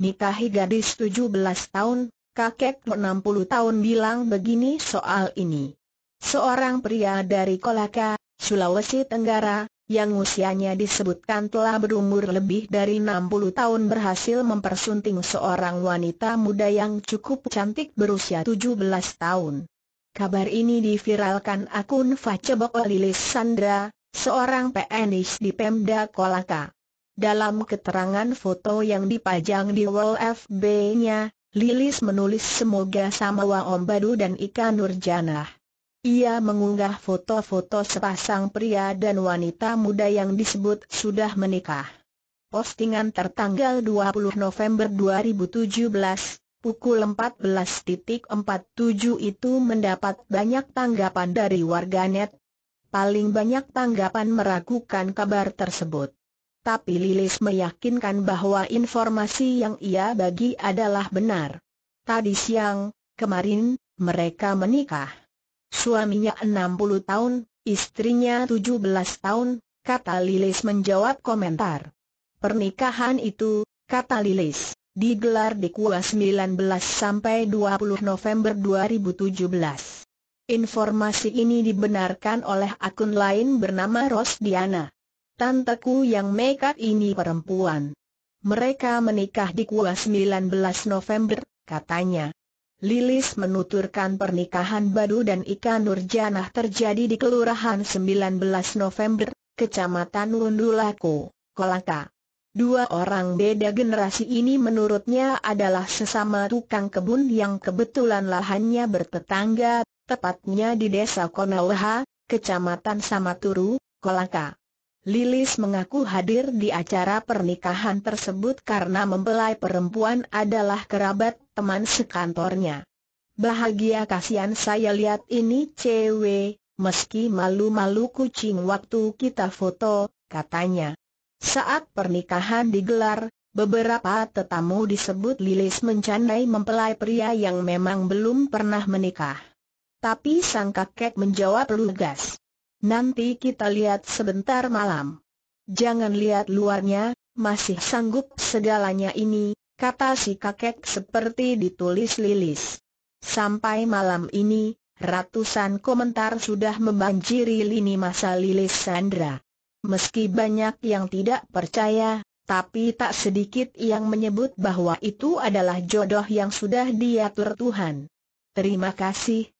nikahi gadis 17 tahun, kakek 60 tahun bilang begini soal ini. Seorang pria dari Kolaka, Sulawesi Tenggara, yang usianya disebutkan telah berumur lebih dari 60 tahun berhasil mempersunting seorang wanita muda yang cukup cantik berusia 17 tahun. Kabar ini diviralkan akun Facebook Lilis Sandra, seorang PNS di Pemda Kolaka. Dalam keterangan foto yang dipajang di wall FB-nya, Lilis menulis semoga sama Badu dan Ika Nurjana. Ia mengunggah foto-foto sepasang pria dan wanita muda yang disebut sudah menikah. Postingan tertanggal 20 November 2017, pukul 14.47 itu mendapat banyak tanggapan dari warganet. Paling banyak tanggapan meragukan kabar tersebut tapi Lilis meyakinkan bahwa informasi yang ia bagi adalah benar. Tadi siang, kemarin, mereka menikah. Suaminya 60 tahun, istrinya 17 tahun, kata Lilis menjawab komentar. Pernikahan itu, kata Lilis, digelar di Kua 19 sampai 20 November 2017. Informasi ini dibenarkan oleh akun lain bernama Rosdiana tanteku yang makeup ini perempuan. Mereka menikah di Kuala 19 November, katanya. Lilis menuturkan pernikahan Badu dan Ika Nurjanah terjadi di Kelurahan 19 November, Kecamatan Undulako, Kolaka. Dua orang beda generasi ini menurutnya adalah sesama tukang kebun yang kebetulan lahannya bertetangga, tepatnya di desa Konoha, Kecamatan Samaturu, Kolaka. Lilis mengaku hadir di acara pernikahan tersebut karena mempelai perempuan adalah kerabat teman sekantornya. Bahagia kasihan saya lihat ini cewek, meski malu-malu kucing waktu kita foto, katanya. Saat pernikahan digelar, beberapa tetamu disebut Lilis mencandai mempelai pria yang memang belum pernah menikah. Tapi sang kakek menjawab lugas. Nanti kita lihat sebentar malam. Jangan lihat luarnya, masih sanggup segalanya ini, kata si kakek seperti ditulis lilis. Sampai malam ini, ratusan komentar sudah membanjiri lini masa Lilis Sandra. Meski banyak yang tidak percaya, tapi tak sedikit yang menyebut bahwa itu adalah jodoh yang sudah diatur Tuhan. Terima kasih,